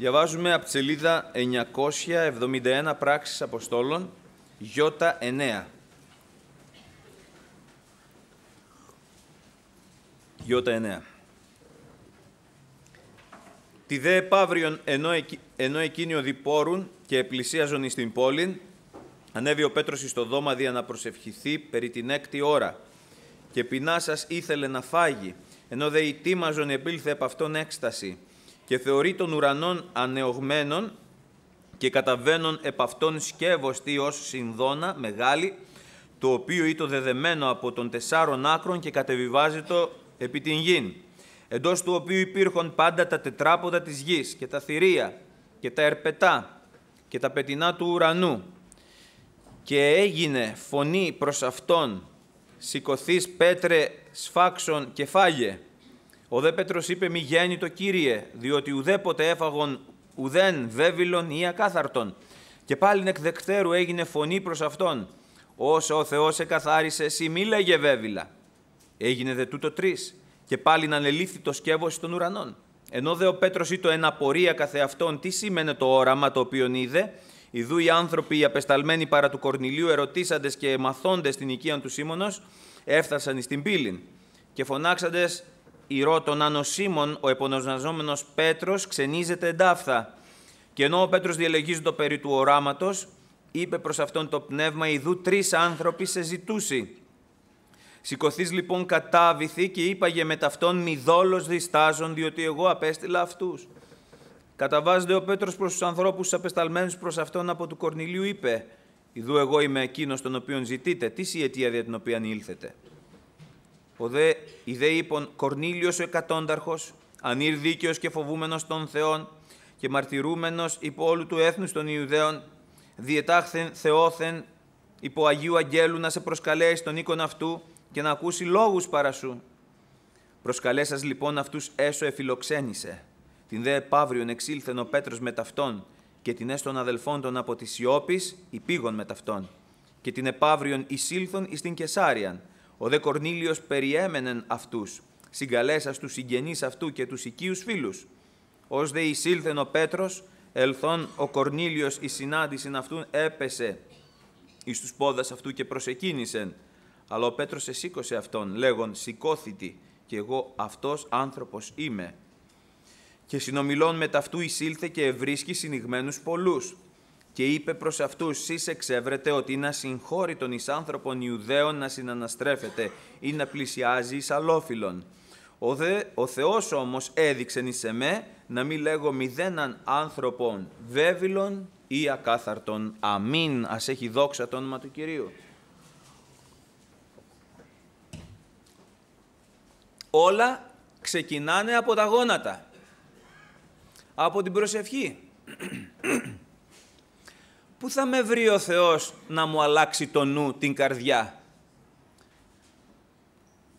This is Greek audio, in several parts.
Διαβάζουμε από τη σελίδα 971 πράξεις Αποστόλων, Ι9. Ι9. Τη δε επαύριον, ενώ, εκ, ενώ εκείνοι οδηπόρουν και επλησίαζον εις την πόλη, ανέβη ο Πέτρος στο το δώμα δια να προσευχηθεί περί την έκτη ώρα. Και πεινά σας ήθελε να φάγει, ενώ δε η επήλθε επ' αυτόν έκσταση και θεωρεί τον ουρανόν ανεωγμένων και καταβένον επ' αυτόν σκεύωστη ως συνδόνα μεγάλη, το οποίο ήτο δεδεμένο από των τεσσάρων άκρων και κατεβιβάζει το επί την γην, εντός του οποίου υπήρχον πάντα τα τετράποδα της γης και τα θηρία και τα ερπετά και τα πετινά του ουρανού. Και έγινε φωνή προς αυτόν, σηκωθείς πέτρε σφάξον και φάγε ο δε Πέτρος είπε μη γέννητο Κύριε, διότι ουδέποτε έφαγον ουδέν βέβυλον ή ακάθαρτον. Και πάλιν εκ δεκτέρου έγινε φωνή προς Αυτόν. Όσο ο Θεός εκαθάρισε, εσύ μη λέγε βέβυλα. Έγινε δε τούτο τρεις. Και πάλιν ανελήφθη το σκεύωση των ουρανών. Ενώ δε ο Πέτρος ήτο εν απορία καθεαυτόν τι σήμαινε το όραμα το οποίον είδε, Ιδού οι άνθρωποι οι απεσταλμένοι παρά του Κορνιλίου, ερωτήσαντες και μαθώντες την οικία του Σίμωνος, έφτασαν στην πύλη. και φωνάξαντες, ηρώ των ανοσίμων, ο επωνοσναζόμενος πέτρος ξενίζεται εντάφθα. Και ενώ ο πέτρος διαλεγίζει το περί του οράματος, είπε προς αυτόν το πνεύμα, «Ιδού τρεις άνθρωποι σε ζητούσι». Σηκωθείς λοιπόν κατάβηθη και είπαγε με ταυτόν μη δόλος διστάζον, διότι εγώ απέστειλα αυτούς. Καταβάζεται ο πέτρος προς τους ανθρώπους, απεσταλμένους απεσταλμένους προς αυτόν από του Κορνιλίου, είπε, «Ιδού εγώ είμαι εκείνος τον οποίο ζητείτε, τι η αιτία δια την οποία ήλθετε». Ο δε, η δε είπων Κορνήλιος ο εκατόνταρχος, ανήρ δίκαιος και φοβούμενος των Θεών και μαρτυρούμενος υπό όλου του έθνους των Ιουδαίων, διετάχθεν Θεόθεν υπό Αγίου Αγγέλου να σε προσκαλέσει τον οίκον αυτού και να ακούσει λόγους παρασού. Προσκαλέσας λοιπόν αυτούς έσω εφιλοξένησε. Την δε επαύριον εξήλθεν ο Πέτρος με και την έστων αδελφών των από τη Σιώπης υπήγον με ταυτόν και την επαύριον εισήλθον εις την Κεσάριαν ο δε Κορνήλιος περιέμενεν αυτούς, συγκαλέσας τους συγγενείς αυτού και τους οικίους φίλους. Ως δε εισήλθεν ο Πέτρος, ελθόν ο Κορνήλιος η συνάντηση αυτού έπεσε εις τους πόδας αυτού και προσεκίνησεν. Αλλά ο Πέτρος εσήκωσε αυτόν, λέγον «Σηκώθητη, και εγώ αυτός άνθρωπος είμαι». Και συνομιλών με ταυτού εισήλθε και ευρίσκει συνηγμένους πολλούς, και είπε προς αυτούς «Σεις εξεύρετε ότι είναι τον εις άνθρωπον Ιουδαίων να συναναστρέφεται ή να πλησιάζει εις αλόφιλον». Ο, δε, ο Θεός όμως έδειξεν εις εμέ να μην λέγω μηδέναν άνθρωπον βέβυλον ή ακάθαρτον. Αμήν. Ας έχει δόξα το όνομα του Κυρίου. Όλα ξεκινάνε από τα γόνατα. Από την προσευχή. Πού θα με βρει ο Θεός να μου αλλάξει το νου, την καρδιά.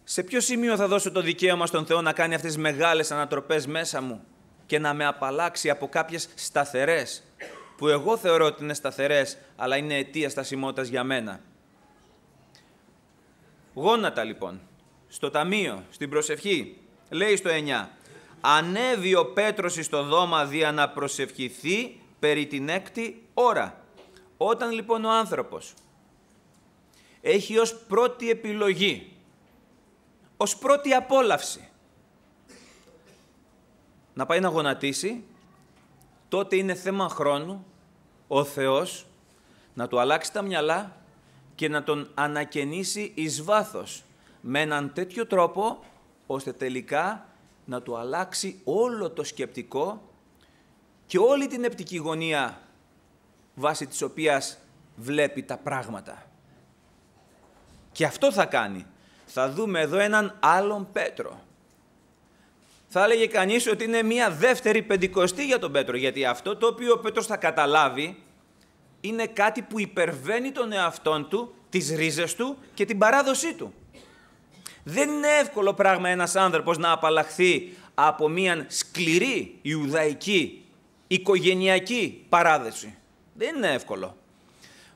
Σε ποιο σημείο θα δώσω το δικαίωμα στον Θεό να κάνει αυτές τις μεγάλες ανατροπές μέσα μου και να με απαλλάξει από κάποιες σταθερές, που εγώ θεωρώ ότι είναι σταθερές, αλλά είναι αιτία στασιμότητας για μένα. Γόνατα λοιπόν, στο ταμείο, στην προσευχή, λέει στο 9, «Ανέβει ο Πέτρος στο δώμα δια να προσευχηθεί περί την έκτη ώρα». Όταν λοιπόν ο άνθρωπος έχει ως πρώτη επιλογή, ως πρώτη απόλαυση, να πάει να γονατίσει, τότε είναι θέμα χρόνου ο Θεός να του αλλάξει τα μυαλά και να τον ανακαινήσει εις βάθος με έναν τέτοιο τρόπο ώστε τελικά να του αλλάξει όλο το σκεπτικό και όλη την επτική γωνία βάσει της οποίας βλέπει τα πράγματα. Και αυτό θα κάνει. Θα δούμε εδώ έναν άλλον Πέτρο. Θα έλεγε κανείς ότι είναι μια δεύτερη πεντηκοστή για τον Πέτρο, γιατί αυτό το οποίο ο Πέτρος θα καταλάβει είναι κάτι που υπερβαίνει τον εαυτό του, τις ρίζες του και την παράδοσή του. Δεν είναι εύκολο πράγμα ένας άνθρωπος να απαλλαχθεί από μια σκληρή Ιουδαϊκή οικογενειακή παράδοση. Δεν είναι εύκολο.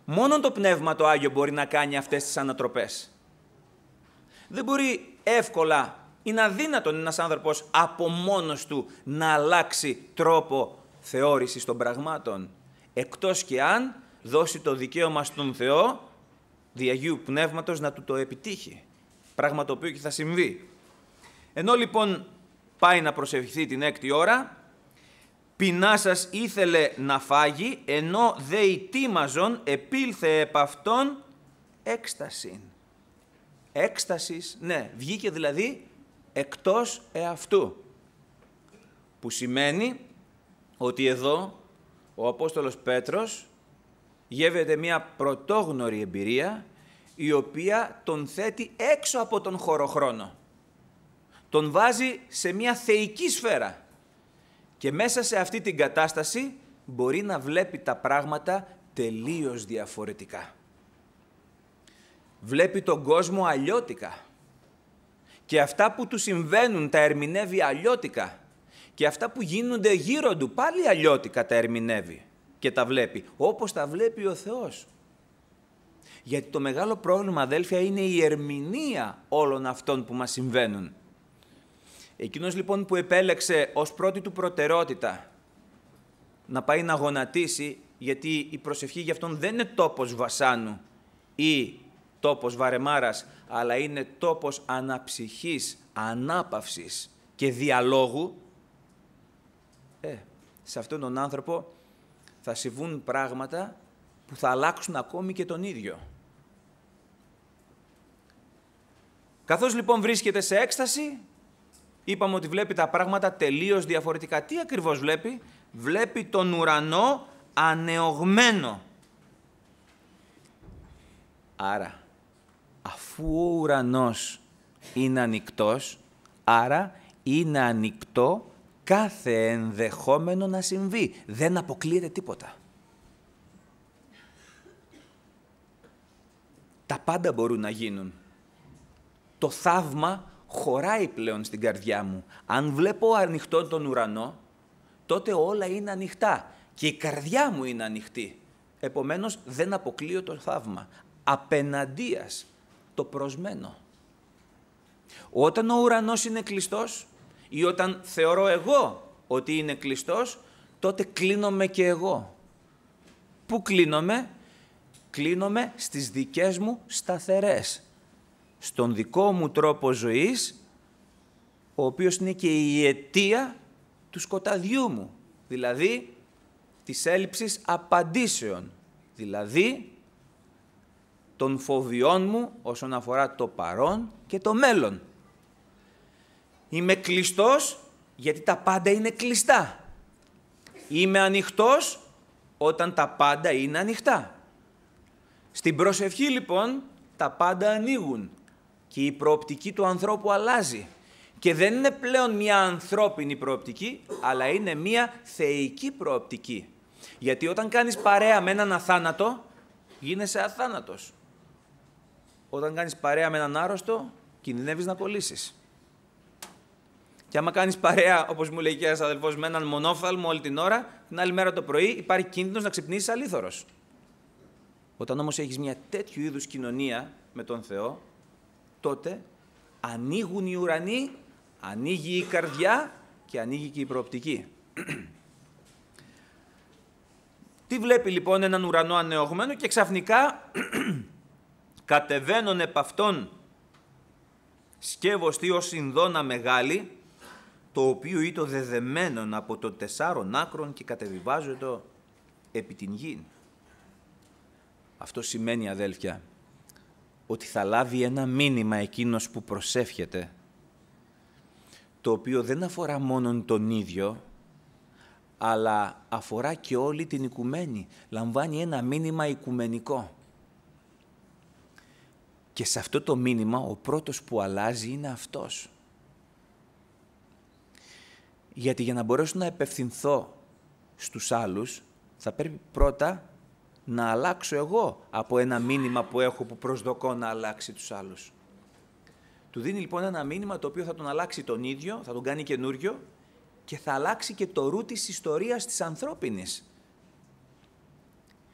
Μόνο το Πνεύμα το Άγιο μπορεί να κάνει αυτές τις ανατροπές. Δεν μπορεί εύκολα, είναι αδύνατον ένας άνθρωπος από μόνος του να αλλάξει τρόπο θεώρησης των πραγμάτων. Εκτός και αν δώσει το δικαίωμα στον Θεό, διαγίου πνεύματος, να του το επιτύχει. Πράγμα το οποίο και θα συμβεί. Ενώ λοιπόν πάει να προσευχθεί την έκτη ώρα, Ποινά σας ήθελε να φάγει, ενώ δε η τίμαζον επήλθε επ' αυτόν έκσταση. Έκσταση, ναι, βγήκε δηλαδή εκτός εαυτού. Που σημαίνει ότι εδώ ο Απόστολος Πέτρος γεύεται μια πρωτόγνωρη εμπειρία η οποία τον θέτει έξω από τον χωροχρόνο. Τον βάζει σε μια θεϊκή σφαίρα. Και μέσα σε αυτή την κατάσταση μπορεί να βλέπει τα πράγματα τελείως διαφορετικά. Βλέπει τον κόσμο αλλιώτικα. Και αυτά που του συμβαίνουν τα ερμηνεύει αλλιώτικα. Και αυτά που γίνονται γύρω του πάλι αλλιώτικα τα ερμηνεύει και τα βλέπει. Όπως τα βλέπει ο Θεός. Γιατί το μεγάλο πρόβλημα, αδέλφια, είναι η ερμηνεία όλων αυτών που μας συμβαίνουν. Εκείνος λοιπόν που επέλεξε ως πρώτη του προτερότητα να πάει να γονατίσει, γιατί η προσευχή για αυτόν δεν είναι τόπος βασάνου ή τόπος βαρεμάρας, αλλά είναι τόπος αναψυχής, ανάπαυσης και διαλόγου, ε, σε αυτόν τον άνθρωπο θα συμβούν πράγματα που θα αλλάξουν ακόμη και τον ίδιο. Καθώς λοιπόν βρίσκεται σε έκσταση, Είπαμε ότι βλέπει τα πράγματα τελείως διαφορετικά. Τι ακριβώς βλέπει? Βλέπει τον ουρανό ανεωγμένο. Άρα, αφού ο ουρανός είναι ανοιχτός, άρα είναι ανοιχτό κάθε ενδεχόμενο να συμβεί. Δεν αποκλείεται τίποτα. Τα πάντα μπορούν να γίνουν. Το θαύμα χωράει πλέον στην καρδιά μου. Αν βλέπω ανοιχτό τον ουρανό, τότε όλα είναι ανοιχτά και η καρδιά μου είναι ανοιχτή. Επομένως δεν αποκλείω το θαύμα. Απέναντίας το προσμένο. Όταν ο ουρανός είναι κλειστός ή όταν θεωρώ εγώ ότι είναι κλειστός, τότε κλείνομαι και εγώ. Πού κλείνομαι? Κλείνομαι στις δικές μου σταθερές στον δικό μου τρόπο ζωής, ο οποίος είναι και η αιτία του σκοταδιού μου, δηλαδή της έλλειψης απαντήσεων, δηλαδή των φοβιών μου όσον αφορά το παρόν και το μέλλον. Είμαι κλειστός γιατί τα πάντα είναι κλειστά. Είμαι ανοιχτός όταν τα πάντα είναι ανοιχτά. Στην προσευχή λοιπόν τα πάντα ανοίγουν και η προοπτική του ανθρώπου αλλάζει. Και δεν είναι πλέον μια ανθρώπινη προοπτική, αλλά είναι μια θεϊκή προοπτική. Γιατί όταν κάνεις παρέα με έναν αθάνατο, γίνεσαι αθάνατος. Όταν κάνεις παρέα με έναν άρρωστο, κινδυνεύεις να κολλήσεις. Και άμα κάνεις παρέα, όπως μου λέει και ένας αδελφός, με έναν μονόφθαλμο όλη την ώρα, την άλλη μέρα το πρωί υπάρχει κίνδυνος να ξυπνήσεις αλήθωρος. Όταν όμως έχεις μια τέτοιου είδους κοινωνία με τον Θεό, τότε ανοίγουν οι ουρανοί, ανοίγει η καρδιά και ανοίγει και η προοπτική. Τι βλέπει λοιπόν έναν ουρανό ανεωγμένο και ξαφνικά κατεβαίνουν επ' αυτόν σκεύωστοι ως συνδόνα μεγάλη, το οποίο ήτο δεδεμένον από το τεσσάρων άκρων και κατεβιβάζεται επί την γη. Αυτό σημαίνει αδέλφια ότι θα λάβει ένα μήνυμα εκείνος που προσεύχεται, το οποίο δεν αφορά μόνον τον ίδιο, αλλά αφορά και όλη την οικουμένη. Λαμβάνει ένα μήνυμα οικουμενικό. Και σε αυτό το μήνυμα ο πρώτος που αλλάζει είναι αυτός. Γιατί για να μπορέσω να επευθυνθώ στους άλλους, θα πρέπει πρώτα να αλλάξω εγώ από ένα μήνυμα που έχω που προσδοκώ να αλλάξει τους άλλους. Του δίνει λοιπόν ένα μήνυμα το οποίο θα τον αλλάξει τον ίδιο, θα τον κάνει καινούριο και θα αλλάξει και το ρου της ιστορίας της ανθρώπινης.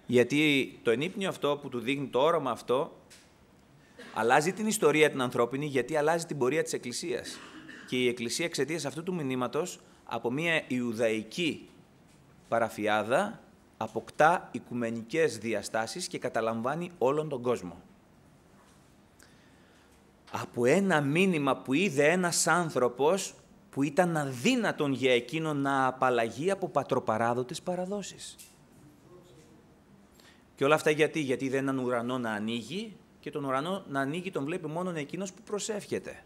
Γιατί το ενύπνιο αυτό που του δείχνει το όρομα αυτό αλλάζει την ιστορία την ανθρώπινη γιατί αλλάζει την πορεία της Εκκλησίας. Και η Εκκλησία εξαιτίας αυτού του μηνύματος από μια Ιουδαϊκή παραφιάδα αποκτά οικουμενικές διαστάσεις και καταλαμβάνει όλον τον κόσμο. Από ένα μήνυμα που είδε ένας άνθρωπος που ήταν αδύνατον για εκείνο να απαλλαγεί από πατροπαράδοτες παραδόσεις. Και όλα αυτά γιατί, γιατί δεν έναν ουρανό να ανοίγει και τον ουρανό να ανοίγει τον βλέπει μόνο εκείνος που προσεύχεται.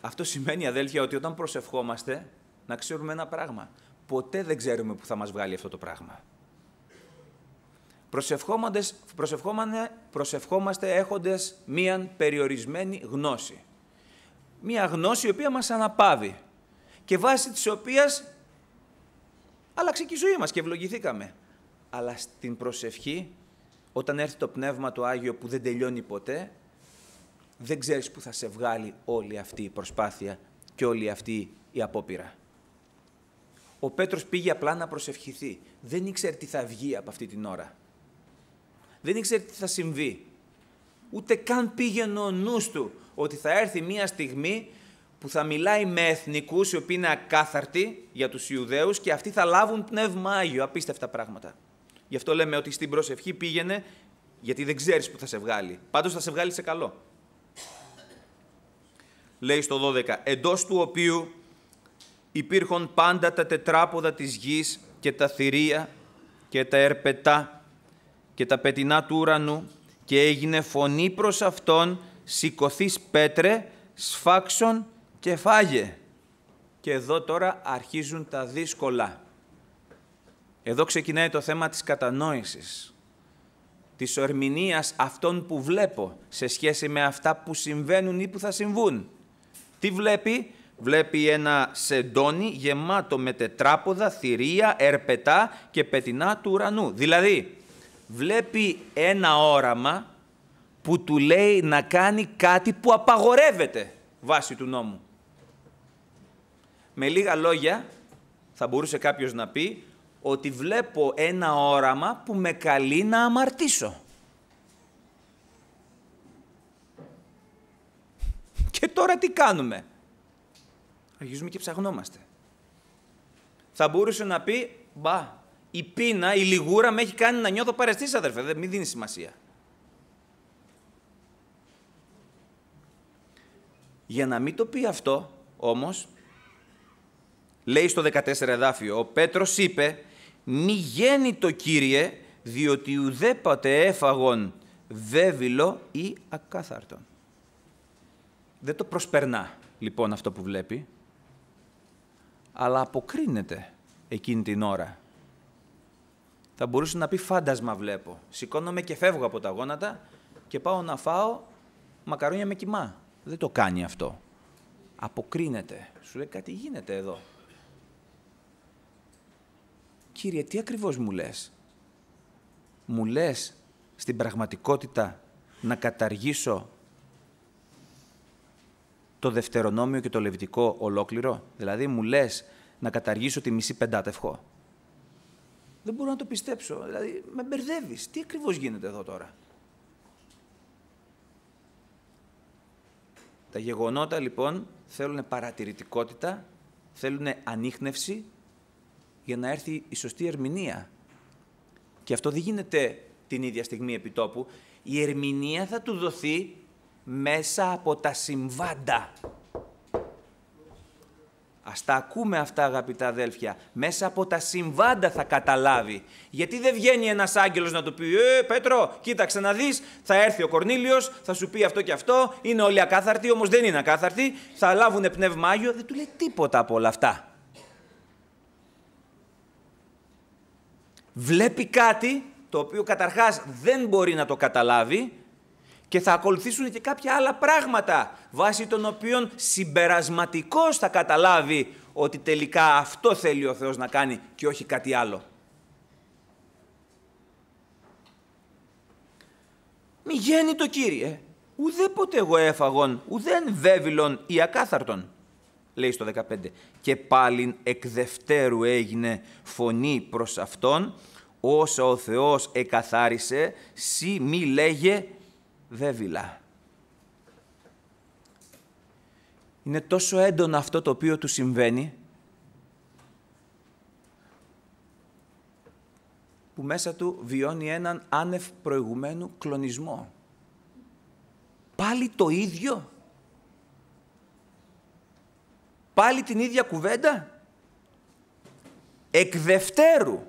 Αυτό σημαίνει αδέλφια ότι όταν προσευχόμαστε να ξέρουμε ένα πράγμα, ποτέ δεν ξέρουμε που θα μας βγάλει αυτό το πράγμα. Προσευχόμαστε έχοντας μία περιορισμένη γνώση. Μία γνώση η οποία μας αναπάβει και βάσει της οποίας άλλαξε και η ζωή μας και ευλογηθήκαμε. Αλλά στην προσευχή, όταν έρθει το Πνεύμα το Άγιο που δεν τελειώνει ποτέ, δεν ξέρεις που θα σε βγάλει όλη αυτή η προσπάθεια και όλη αυτή η απόπειρα. Ο Πέτρος πήγε απλά να προσευχηθεί. Δεν ήξερε τι θα βγει από αυτή την ώρα. Δεν ήξερε τι θα συμβεί. Ούτε καν πήγαινε ο νους του ότι θα έρθει μια στιγμή που θα μιλάει με εθνικούς οι οποίοι είναι ακάθαρτοι για τους Ιουδαίους και αυτοί θα λάβουν πνεύμα Άγιο. Απίστευτα πράγματα. Γι' αυτό λέμε ότι στην προσευχή πήγαινε γιατί δεν ξέρεις που θα σε βγάλει. Πάντως θα σε βγάλει σε καλό. Λέει στο 12. Εντός του οποίου Υπήρχον πάντα τα τετράποδα της γης και τα θηρία και τα ερπετά και τα πετινά του ουρανού και έγινε φωνή προς Αυτόν σηκωθείς πέτρε, σφάξον και φάγε. Και εδώ τώρα αρχίζουν τα δύσκολα. Εδώ ξεκινάει το θέμα της κατανόησης, της ορμηνίας αυτών που βλέπω σε σχέση με αυτά που συμβαίνουν ή που θα συμβούν. Τι βλέπει, βλέπει ένα σεντόνι γεμάτο με τετράποδα, θηρία, ερπετά και πετινά του ουρανού. Δηλαδή, βλέπει ένα όραμα που του λέει να κάνει κάτι που απαγορεύεται βάσει του νόμου. Με λίγα λόγια, θα μπορούσε κάποιος να πει ότι βλέπω ένα όραμα που με καλεί να αμαρτήσω. Και τώρα τι κάνουμε αρχίζουμε και ψαχνόμαστε. Θα μπορούσε να πει, μπα, η πείνα, η λιγούρα με έχει κάνει να νιώθω παρεστής, αδερφέ, δεν μην δίνεις σημασία. Για να μην το πει αυτό, όμως, λέει στο 14 εδάφιο, ο Πέτρος είπε, μη το Κύριε, διότι ουδέποτε έφαγον βέβυλο ή ακάθαρτον. Δεν το προσπερνά, λοιπόν, αυτό που βλέπει αλλά αποκρίνεται εκείνη την ώρα. Θα μπορούσε να πει φάντασμα βλέπω. Σηκώνομαι και φεύγω από τα γόνατα και πάω να φάω μακαρόνια με κοιμά. Δεν το κάνει αυτό. Αποκρίνεται. Σου λέει κάτι γίνεται εδώ. Κύριε, τι ακριβώς μου λες. Μου λες στην πραγματικότητα να καταργήσω το Δευτερονόμιο και το Λεβιτικό ολόκληρο. Δηλαδή, μου λες να καταργήσω τη μισή πεντάτευχο. Δεν μπορώ να το πιστέψω. Δηλαδή, με μπερδεύεις. Τι ακριβώς γίνεται εδώ τώρα. Τα γεγονότα λοιπόν θέλουν παρατηρητικότητα, θέλουν ανείχνευση για να έρθει η σωστή ερμηνεία. Και αυτό δεν γίνεται την ίδια στιγμή τόπου. Η ερμηνεία θα του δοθεί μέσα από τα συμβάντα. Ας τα ακούμε αυτά αγαπητά αδέλφια. Μέσα από τα συμβάντα θα καταλάβει. Γιατί δεν βγαίνει ένας άγγελος να του πει «Ε, Πέτρο, κοίταξε να δεις, θα έρθει ο Κορνήλιος, θα σου πει αυτό και αυτό, είναι όλοι ακάθαρτοι, όμως δεν είναι ακάθαρτοι, θα λάβουν πνεύμα Άγιο». Δεν του λέει τίποτα από όλα αυτά. Βλέπει κάτι το οποίο καταρχάς δεν μπορεί να το καταλάβει, και θα ακολουθήσουν και κάποια άλλα πράγματα, βάσει των οποίων συμπερασματικό θα καταλάβει ότι τελικά αυτό θέλει ο Θεός να κάνει και όχι κάτι άλλο. Μη γέννη το Κύριε, ουδέποτε εγώ έφαγον, ουδέν βέβηλον ή ακάθαρτον. Λέει στο 15. Και πάλιν εκ δευτέρου έγινε φωνή προς Αυτόν, όσα ο Θεός εκαθάρισε, σι μη λέγε δεν Είναι τόσο έντονο αυτό το οποίο του συμβαίνει που μέσα του βιώνει έναν άνευ προηγουμένου κλονισμό. Πάλι το ίδιο. Πάλι την ίδια κουβέντα. Εκ δευτέρου.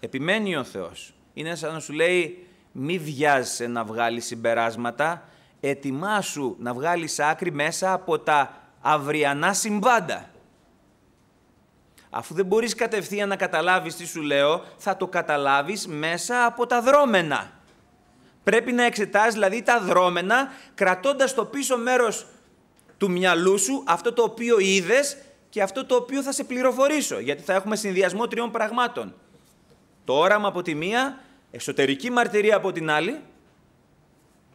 Επιμένει ο Θεός. Είναι σαν να σου λέει μη βιάζεσαι να βγάλεις συμπεράσματα, ετοιμάσου να βγάλεις άκρη μέσα από τα αυριανά συμβάντα. Αφού δεν μπορείς κατευθείαν να καταλάβεις τι σου λέω, θα το καταλάβεις μέσα από τα δρόμενα. Πρέπει να εξετάζεις δηλαδή τα δρόμενα, κρατώντας το πίσω μέρος του μυαλού σου, αυτό το οποίο είδες και αυτό το οποίο θα σε πληροφορήσω, γιατί θα έχουμε συνδυασμό τριών πραγμάτων. Το όραμα από τη μία, εσωτερική μαρτυρία από την άλλη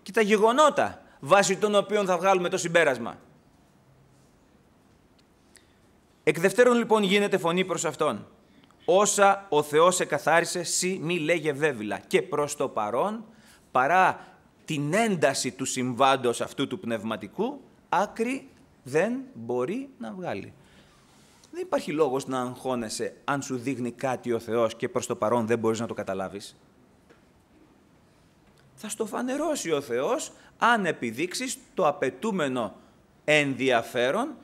και τα γεγονότα βάσει των οποίων θα βγάλουμε το συμπέρασμα. Εκ δευτέρων λοιπόν γίνεται φωνή προς Αυτόν. Όσα ο Θεός εκαθάρισε, σύ μη λέγε βέβυλα. Και προς το παρόν, παρά την ένταση του συμβάντος αυτού του πνευματικού, άκρη δεν μπορεί να βγάλει. Δεν υπάρχει λόγος να αγχώνεσαι αν σου δείχνει κάτι ο Θεός και προς το παρόν δεν μπορείς να το καταλάβεις θα στο φανερώσει ο Θεός αν επιδείξεις το απαιτούμενο ενδιαφέρον,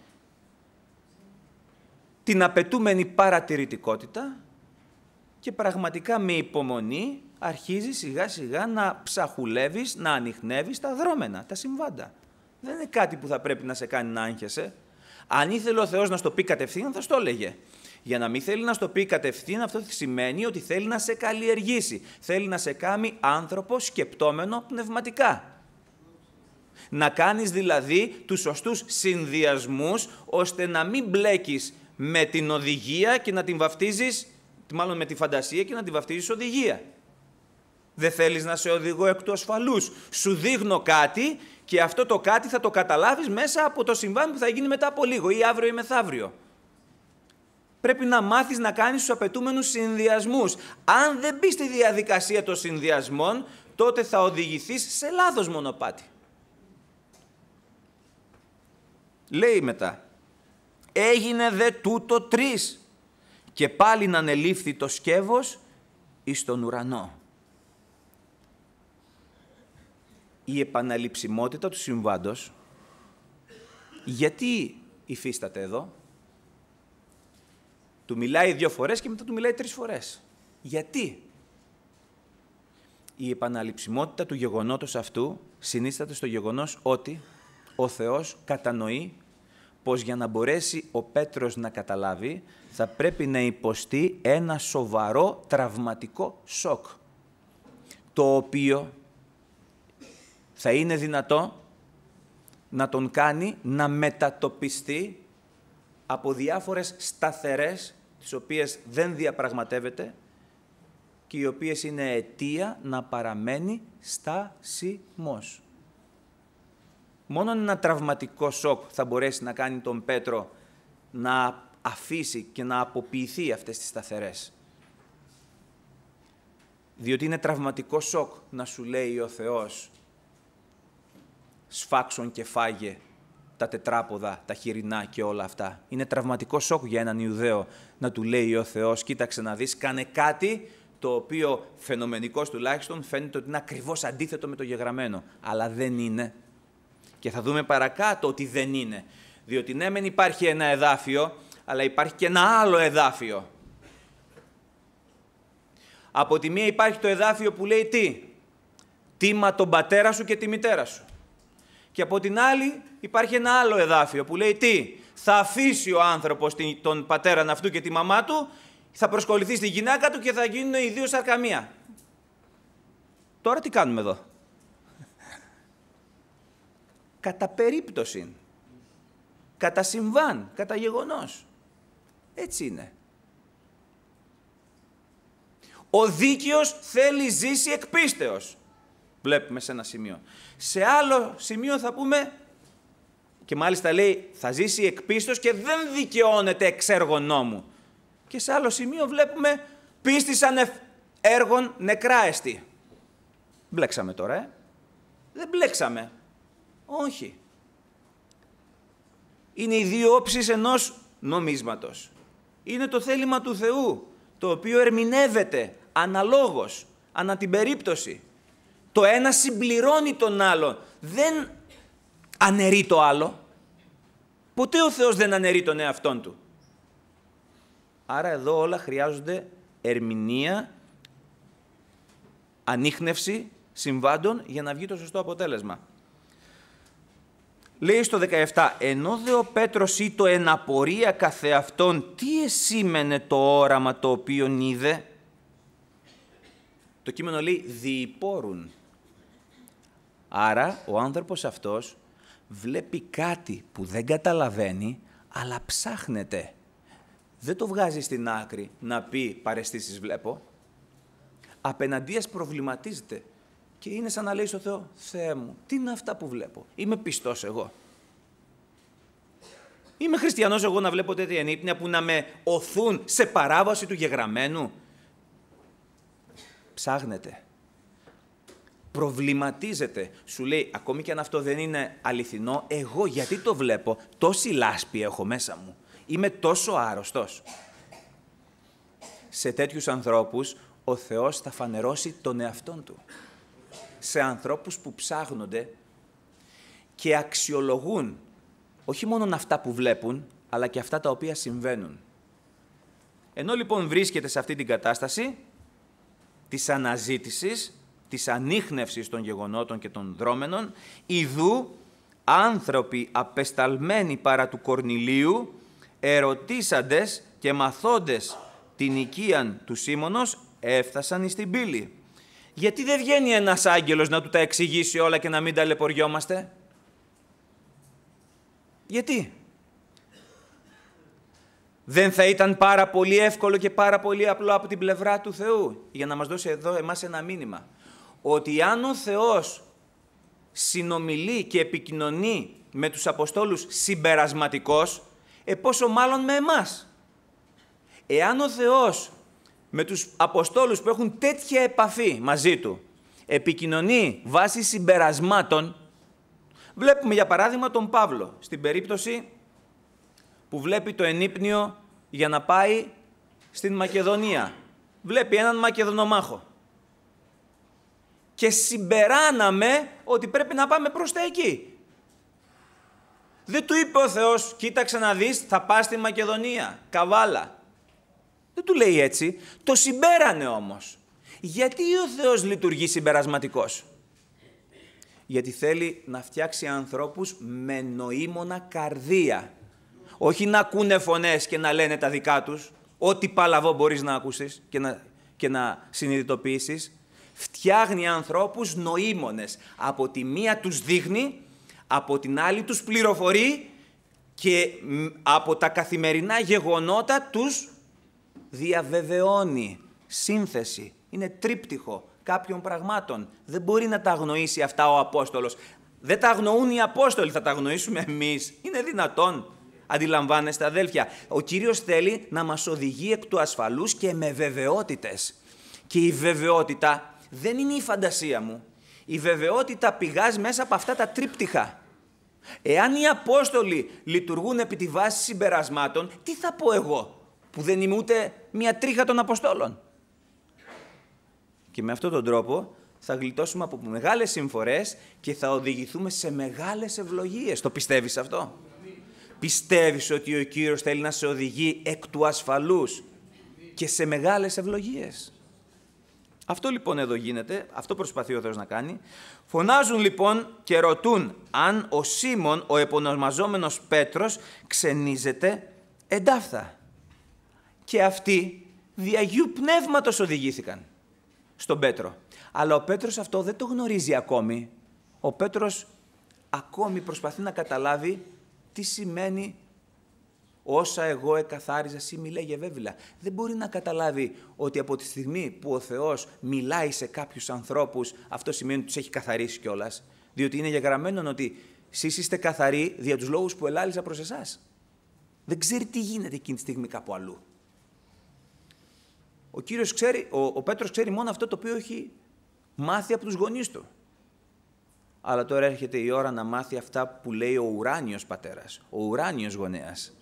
την απαιτούμενη παρατηρητικότητα και πραγματικά με υπομονή αρχίζεις σιγά σιγά να ψαχουλεύεις, να ανοιχνεύεις τα δρόμενα, τα συμβάντα. Δεν είναι κάτι που θα πρέπει να σε κάνει να άγχεσαι. Αν ήθελε ο Θεός να στο πει κατευθείαν θα στο έλεγε. Για να μην θέλει να στο πει κατευθείαν, αυτό σημαίνει ότι θέλει να σε καλλιεργήσει. Θέλει να σε κάνει άνθρωπο σκεπτόμενο πνευματικά. Να κάνεις δηλαδή τους σωστούς συνδυασμούς, ώστε να μην μπλέκεις με την οδηγία και να την βαφτίζεις, μάλλον με τη φαντασία και να την βαφτίζεις οδηγία. Δεν θέλεις να σε οδηγώ εκ του ασφαλούς. Σου δείχνω κάτι και αυτό το κάτι θα το καταλάβεις μέσα από το συμβάν που θα γίνει μετά από λίγο ή αύριο ή μεθαύριο πρέπει να μάθεις να κάνεις τους απαιτούμενους συνδυασμούς. Αν δεν μπεις στη διαδικασία των συνδυασμών, τότε θα οδηγηθείς σε λάθος μονοπάτι. Λέει μετά, έγινε δε τούτο τρεις και πάλι να ανελήφθη το σκεύος εις τον ουρανό. Η επαναληψιμότητα του συμβάντος, γιατί υφίσταται εδώ, του μιλάει δύο φορές και μετά του μιλάει τρεις φορές. Γιατί? Η επαναληψιμότητα του γεγονότος αυτού συνίσταται στο γεγονός ότι ο Θεός κατανοεί πως για να μπορέσει ο Πέτρος να καταλάβει θα πρέπει να υποστεί ένα σοβαρό τραυματικό σοκ το οποίο θα είναι δυνατό να τον κάνει να μετατοπιστεί από διάφορες σταθερές, τις οποίες δεν διαπραγματεύεται και οι οποίες είναι αιτία να παραμένει στασιμός. Μόνο ένα τραυματικό σοκ θα μπορέσει να κάνει τον Πέτρο να αφήσει και να αποποιηθεί αυτές τις σταθερές. Διότι είναι τραυματικό σοκ να σου λέει ο Θεός «Σφάξον και φάγε τα τετράποδα, τα χοιρινά και όλα αυτά. Είναι τραυματικό σοκ για έναν Ιουδαίο να του λέει ο Θεός, κοίταξε να δεις, κάνε κάτι το οποίο φαινομενικός τουλάχιστον φαίνεται ότι είναι ακριβώς αντίθετο με το γεγραμμένο. Αλλά δεν είναι. Και θα δούμε παρακάτω ότι δεν είναι. Διότι ναι, μεν υπάρχει ένα εδάφιο, αλλά υπάρχει και ένα άλλο εδάφιο. Από τη μία υπάρχει το εδάφιο που λέει τι. Τίμα τον πατέρα σου και τη μητέρα σου. Και από την άλλη υπάρχει ένα άλλο εδάφιο που λέει τι, θα αφήσει ο άνθρωπος τον πατέρα αυτού και τη μαμά του, θα προσκοληθεί στη γυναίκα του και θα γίνουν οι δύο σαρκαμία. Τώρα τι κάνουμε εδώ. Κατά περίπτωση, κατά συμβάν, κατά γεγονός. Έτσι είναι. Ο δίκαιος θέλει ζήσει εκπίστεως. Βλέπουμε σε ένα σημείο. Σε άλλο σημείο θα πούμε και μάλιστα λέει θα ζήσει εκπίστως και δεν δικαιώνεται εξ έργων νόμου. Και σε άλλο σημείο βλέπουμε πίστη σαν έργων νεκρά εστί. Μπλέξαμε τώρα, ε. Δεν μπλέξαμε. Όχι. Είναι οι δύο όψεις ενός νομίσματος. Είναι το θέλημα του Θεού, το οποίο ερμηνεύεται αναλόγως, ανά την περίπτωση. Το ένα συμπληρώνει τον άλλον. Δεν αναιρεί το άλλο. Ποτέ ο Θεός δεν αναιρεί τον εαυτόν του. Άρα εδώ όλα χρειάζονται ερμηνεία, ανείχνευση συμβάντων για να βγει το σωστό αποτέλεσμα. Λέει στο 17, ενώ δε ο Πέτρος ή το εναπορία καθεαυτόν, τι εσήμενε το όραμα το οποίο είδε. Το κείμενο λέει διυπόρουν. Άρα ο άνθρωπος αυτός βλέπει κάτι που δεν καταλαβαίνει, αλλά ψάχνεται. Δεν το βγάζει στην άκρη να πει παρεστήσεις βλέπω. Απέναντίας προβληματίζεται και είναι σαν να λέει στο Θεό, Θεέ μου, τι είναι αυτά που βλέπω. Είμαι πιστός εγώ. Είμαι χριστιανός εγώ να βλέπω τέτοια ενύπνοια που να με οθούν σε παράβαση του γεγραμμένου. Ψάχνεται προβληματίζεται. Σου λέει, ακόμη και αν αυτό δεν είναι αληθινό, εγώ γιατί το βλέπω, τόση λάσπη έχω μέσα μου. Είμαι τόσο άρρωστος. Σε τέτοιους ανθρώπους, ο Θεός θα φανερώσει τον εαυτόν Του. Σε ανθρώπους που ψάχνονται και αξιολογούν όχι μόνο αυτά που βλέπουν, αλλά και αυτά τα οποία συμβαίνουν. Ενώ λοιπόν βρίσκεται σε αυτή την κατάσταση της αναζήτησης, της ανείχνευσης των γεγονότων και των δρόμενων, ιδού άνθρωποι απεσταλμένοι παρά του Κορνηλίου, ερωτήσαντες και μαθώντες την οικίαν του Σίμωνος, έφτασαν εις την πύλη. Γιατί δεν βγαίνει ένας άγγελος να του τα εξηγήσει όλα και να μην ταλαιπωριόμαστε. Γιατί. Δεν θα ήταν πάρα πολύ εύκολο και πάρα πολύ απλό από την πλευρά του Θεού για να μας δώσει εδώ εμάς ένα μήνυμα ότι αν ο Θεός συνομιλεί και επικοινωνεί με τους Αποστόλους συμπερασματικός, ε πόσο μάλλον με εμάς. Εάν ο Θεός με τους Αποστόλους που έχουν τέτοια επαφή μαζί Του, επικοινωνεί βάσει συμπερασμάτων, βλέπουμε για παράδειγμα τον Παύλο, στην περίπτωση που βλέπει το ενύπνιο για να πάει στην Μακεδονία. Βλέπει έναν Μακεδονομάχο και συμπεράναμε ότι πρέπει να πάμε προς τα εκεί. Δεν του είπε ο Θεός, κοίταξε να δεις, θα πας στη Μακεδονία, καβάλα. Δεν του λέει έτσι. Το συμπέρανε όμως. Γιατί ο Θεός λειτουργεί συμπερασματικός. Γιατί θέλει να φτιάξει ανθρώπους με νοήμονα καρδία. Όχι να ακούνε φωνές και να λένε τα δικά τους, ό,τι παλαβό μπορείς να ακούσεις και να, και να συνειδητοποιήσεις, φτιάχνει ανθρώπους νοήμονες. Από τη μία τους δείχνει, από την άλλη τους πληροφορεί και από τα καθημερινά γεγονότα τους διαβεβαιώνει. Σύνθεση. Είναι τρίπτυχο κάποιων πραγμάτων. Δεν μπορεί να τα αγνοήσει αυτά ο Απόστολος. Δεν τα αγνοούν οι Απόστολοι, θα τα αγνοήσουμε εμείς. Είναι δυνατόν. Αντιλαμβάνεστε αδέλφια, ο Κύριος θέλει να μας οδηγεί εκ του ασφαλούς και με βεβαιότητες. Και η βεβαιότητα δεν είναι η φαντασία μου. Η βεβαιότητα πηγάζει μέσα από αυτά τα τρίπτυχα. Εάν οι Απόστολοι λειτουργούν επί τη βάση συμπερασμάτων, τι θα πω εγώ, που δεν είμαι ούτε μια τρίχα των Αποστόλων. Και με αυτόν τον τρόπο θα γλιτώσουμε από μεγάλες συμφορές και θα οδηγηθούμε σε μεγάλες ευλογίες. Το πιστεύεις αυτό. Πιστεύεις ότι ο Κύριος θέλει να σε οδηγεί εκ του ασφαλούς και σε μεγάλες ευλογίες. Αυτό λοιπόν εδώ γίνεται, αυτό προσπαθεί ο Θεός να κάνει. Φωνάζουν λοιπόν και ρωτούν αν ο Σίμων, ο επωνομαζόμενος Πέτρος, ξενίζεται εντάφθα. Και αυτοί διαγίου πνεύματος οδηγήθηκαν στον Πέτρο. Αλλά ο Πέτρος αυτό δεν το γνωρίζει ακόμη. Ο Πέτρος ακόμη προσπαθεί να καταλάβει τι σημαίνει Όσα εγώ εκαθάριζα, εσύ μιλάει βέβαια. Δεν μπορεί να καταλάβει ότι από τη στιγμή που ο Θεός μιλάει σε κάποιους ανθρώπους, αυτό σημαίνει ότι τους έχει καθαρίσει κιόλας. Διότι είναι γεγραμμένο ότι εσείς είστε καθαροί δια τους λόγους που ελάλησα προς εσάς. Δεν ξέρει τι γίνεται εκείνη τη στιγμή κάπου αλλού. Ο, κύριος ξέρει, ο, Πέτρος ξέρει μόνο αυτό το οποίο έχει μάθει από τους γονείς του. Αλλά τώρα έρχεται η ώρα να μάθει αυτά που λέει ο ουράνιος πατέρας, ο ουράνιος γονέας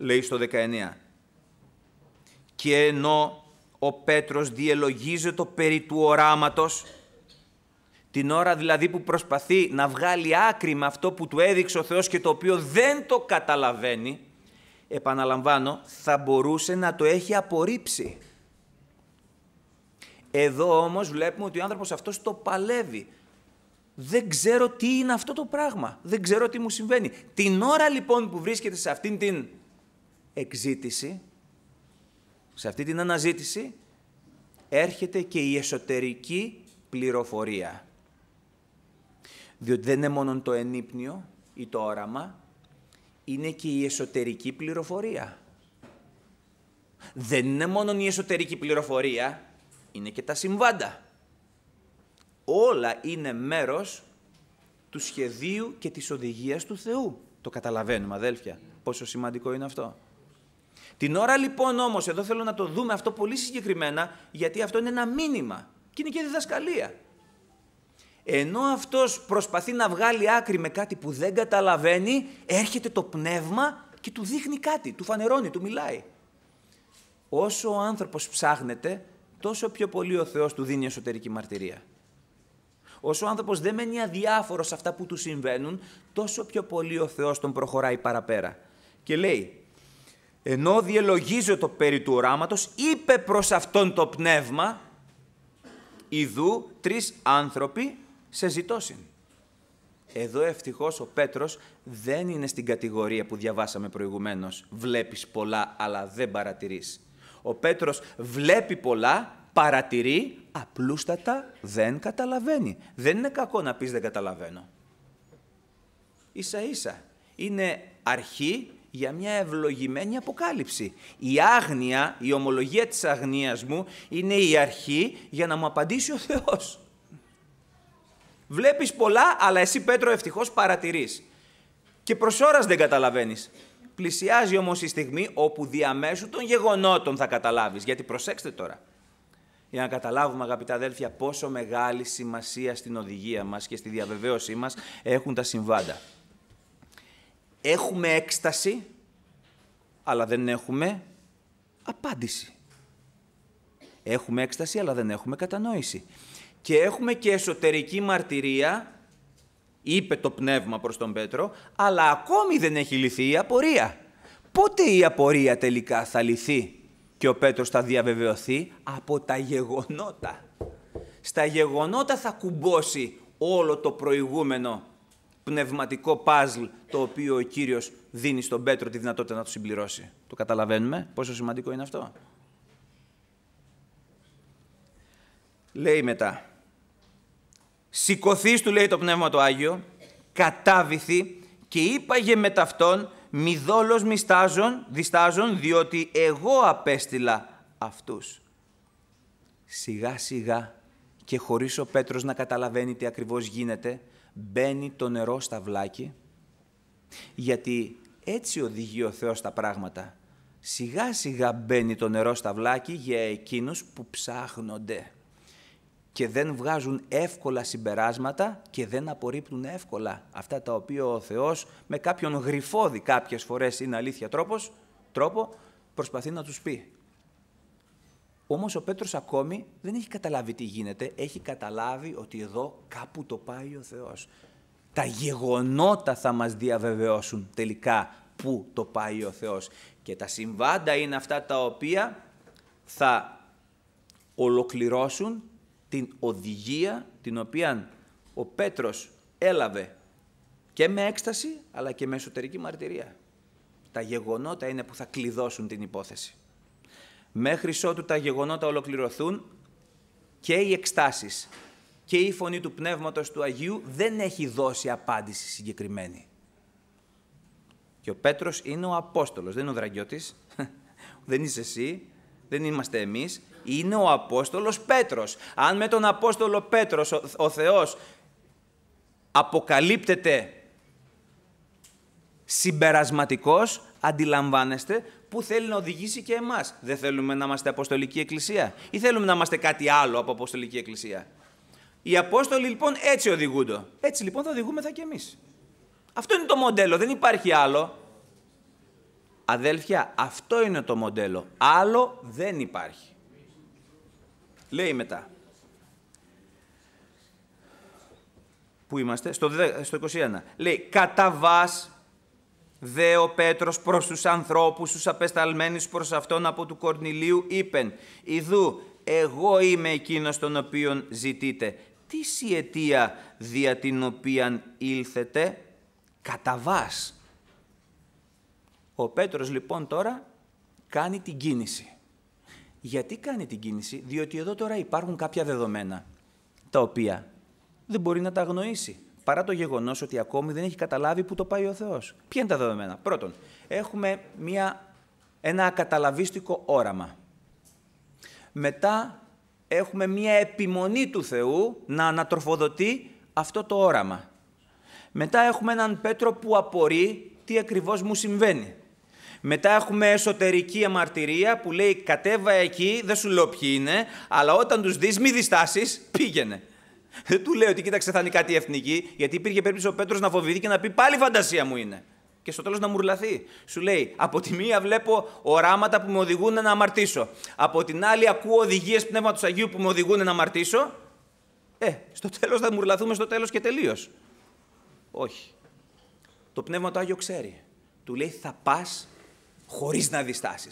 λέει στο 19. Και ενώ ο Πέτρος διελογίζει το περί του οράματος, την ώρα δηλαδή που προσπαθεί να βγάλει άκρη με αυτό που του έδειξε ο Θεός και το οποίο δεν το καταλαβαίνει, επαναλαμβάνω, θα μπορούσε να το έχει απορρίψει. Εδώ όμως βλέπουμε ότι ο άνθρωπος αυτός το παλεύει. Δεν ξέρω τι είναι αυτό το πράγμα. Δεν ξέρω τι μου συμβαίνει. Την ώρα λοιπόν που βρίσκεται σε αυτήν την Εξήτηση. σε αυτή την αναζήτηση, έρχεται και η εσωτερική πληροφορία. Διότι δεν είναι μόνο το ενύπνιο ή το όραμα, είναι και η εσωτερική πληροφορία. Δεν είναι μόνο η εσωτερική πληροφορία, είναι και τα συμβάντα. Όλα είναι μέρος του σχεδίου και της οδηγίας του Θεού. Το καταλαβαίνουμε αδέλφια, πόσο σημαντικό είναι αυτό. Την ώρα λοιπόν όμως, εδώ θέλω να το δούμε αυτό πολύ συγκεκριμένα, γιατί αυτό είναι ένα μήνυμα και είναι και διδασκαλία. Ενώ αυτός προσπαθεί να βγάλει άκρη με κάτι που δεν καταλαβαίνει, έρχεται το πνεύμα και του δείχνει κάτι, του φανερώνει, του μιλάει. Όσο ο άνθρωπος ψάχνεται, τόσο πιο πολύ ο Θεός του δίνει εσωτερική μαρτυρία. Όσο ο άνθρωπος δεν μένει αδιάφορος σε αυτά που του συμβαίνουν, τόσο πιο πολύ ο Θεός τον προχωράει παραπέρα. Και λέει, ενώ διελογίζω το περί του οράματος, είπε προς αυτόν το πνεύμα, «Ιδού τρεις άνθρωποι σε ζητώσιν». Εδώ ευτυχώς ο Πέτρος δεν είναι στην κατηγορία που διαβάσαμε προηγουμένως. Βλέπεις πολλά αλλά δεν παρατηρείς. Ο Πέτρος βλέπει πολλά, παρατηρεί, απλούστατα δεν καταλαβαίνει. Δεν είναι κακό να πεις δεν καταλαβαίνω. Ίσα ίσα. Είναι αρχή για μια ευλογημένη αποκάλυψη. Η άγνοια, η ομολογία της αγνίας μου είναι η αρχή για να μου απαντήσει ο Θεός. Βλέπεις πολλά, αλλά εσύ Πέτρο ευτυχώς παρατηρείς. Και προς ώρας δεν καταλαβαίνεις. Πλησιάζει όμως η στιγμή όπου διαμέσου των γεγονότων θα καταλάβεις. Γιατί προσέξτε τώρα. Για να καταλάβουμε αγαπητά αδέλφια πόσο μεγάλη σημασία στην οδηγία μας και στη διαβεβαίωσή μας έχουν τα συμβάντα. Έχουμε έκσταση, αλλά δεν έχουμε απάντηση. Έχουμε έκσταση, αλλά δεν έχουμε κατανόηση. Και έχουμε και εσωτερική μαρτυρία, είπε το πνεύμα προς τον Πέτρο, αλλά ακόμη δεν έχει λυθεί η απορία. Πότε η απορία τελικά θα λυθεί και ο Πέτρος θα διαβεβαιωθεί από τα γεγονότα. Στα γεγονότα θα κουμπώσει όλο το προηγούμενο πνευματικό παζλ το οποίο ο Κύριος δίνει στον Πέτρο τη δυνατότητα να το συμπληρώσει. Το καταλαβαίνουμε πόσο σημαντικό είναι αυτό. Λέει μετά, σηκωθείς του λέει το Πνεύμα το Άγιο, κατάβηθη και είπαγε με ταυτόν μη δόλος μιστάζων, διστάζων, διότι εγώ απέστειλα αυτούς. Σιγά σιγά και χωρίς ο Πέτρος να καταλαβαίνει τι ακριβώς γίνεται, μπαίνει το νερό στα βλάκι, γιατί έτσι οδηγεί ο Θεός τα πράγματα. Σιγά σιγά μπαίνει το νερό στα βλάκι για εκείνους που ψάχνονται και δεν βγάζουν εύκολα συμπεράσματα και δεν απορρίπτουν εύκολα αυτά τα οποία ο Θεός με κάποιον γρυφόδι κάποιες φορές είναι αλήθεια τρόπος, τρόπο προσπαθεί να τους πει. Όμως ο Πέτρος ακόμη δεν έχει καταλάβει τι γίνεται. Έχει καταλάβει ότι εδώ κάπου το πάει ο Θεός. Τα γεγονότα θα μας διαβεβαιώσουν τελικά πού το πάει ο Θεός. Και τα συμβάντα είναι αυτά τα οποία θα ολοκληρώσουν την οδηγία την οποία ο Πέτρος έλαβε και με έκσταση αλλά και με εσωτερική μαρτυρία. Τα γεγονότα είναι που θα κλειδώσουν την υπόθεση. Μέχρι ότου τα γεγονότα ολοκληρωθούν και οι εκστάσεις και η φωνή του Πνεύματος του Αγίου δεν έχει δώσει απάντηση συγκεκριμένη. Και ο Πέτρος είναι ο Απόστολος, δεν είναι ο Δραγκιώτης, δεν είσαι εσύ, δεν είμαστε εμείς, είναι ο Απόστολος Πέτρος. Αν με τον Απόστολο Πέτρος ο, ο Θεός αποκαλύπτεται συμπερασματικός, αντιλαμβάνεστε που θέλει να οδηγήσει και εμάς. Δεν θέλουμε να είμαστε Αποστολική Εκκλησία, ή θέλουμε να είμαστε κάτι άλλο από Αποστολική Εκκλησία. Οι Απόστολοι λοιπόν έτσι οδηγούνται. Έτσι λοιπόν θα οδηγούμε θα και εμείς. Αυτό είναι το μοντέλο, δεν υπάρχει άλλο. Αδέλφια, αυτό είναι το μοντέλο. Άλλο δεν υπάρχει. Λέει μετά. Πού είμαστε, στο, 21. Λέει, κατά βάση Δε ο Πέτρος προς τους ανθρώπους, τους απεσταλμένους προς αυτόν από του Κορνηλίου, είπεν, «Ιδού, εγώ είμαι εκείνος τον οποίον ζητείτε. Τι η αιτία δια την οποίαν ήλθετε» καταβάς. Ο Πέτρος λοιπόν τώρα κάνει την κίνηση. Γιατί κάνει την κίνηση, διότι εδώ τώρα υπάρχουν κάποια δεδομένα, τα οποία δεν μπορεί να τα αγνοήσει παρά το γεγονός ότι ακόμη δεν έχει καταλάβει πού το πάει ο Θεός. Ποια είναι τα δεδομένα. Πρώτον, έχουμε μια, ένα ακαταλαβίστικο όραμα. Μετά έχουμε μια επιμονή του Θεού να ανατροφοδοτεί αυτό το όραμα. Μετά έχουμε έναν Πέτρο που απορεί τι ακριβώς μου συμβαίνει. Μετά έχουμε εσωτερική αμαρτυρία που λέει κατέβα εκεί, δεν σου λέω ποιοι είναι, αλλά όταν τους δεις μη διστάσεις, πήγαινε. Δεν του λέει ότι κοίταξε θα είναι κάτι εθνική, γιατί υπήρχε περίπτωση ο Πέτρος να φοβηθεί και να πει πάλι φαντασία μου είναι. Και στο τέλος να μουρλαθεί. Σου λέει: Από τη μία βλέπω οράματα που με οδηγούν να αμαρτήσω. Από την άλλη ακούω οδηγίες πνεύματος Αγίου που με οδηγούν να αμαρτήσω. Ε, στο τέλος θα μουρλαθούμε στο τέλος και τελείως. Όχι. Το πνεύμα το Άγιο ξέρει. Του λέει: Θα πας χωρίς να διστάσεις.